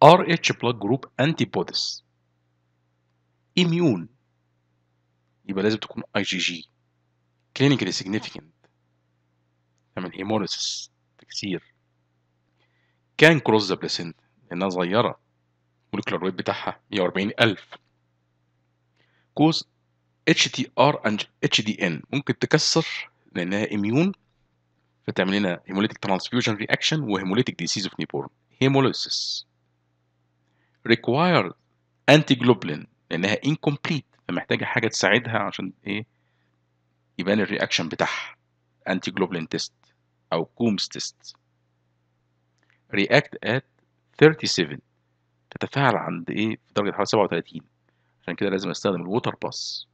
RH blood group antibodies immune يبقى لازم تكون اي جي جي clinically significant تعمل يعني هيموليسيس تكسير كان كروز ذا placenta لانها صغيره مولكيولار ويت بتاعها 140000 كوز اتش تي ار اند اتش دي ان ممكن تكسر لانها اميون فتعمل لنا هيموليتيك ترانسفيوجن رياكشن وهيموليتيك ديسيز اوف نيبورن هيموليسيس required anti globulin لانها incomplete فمحتاجه حاجه تساعدها عشان ايه يبان الرياكشن بتاعها anti globulin test او كومز تيست react at 37 تتفاعل عند ايه في درجه حراره 37 عشان كده لازم استخدم الووتر باس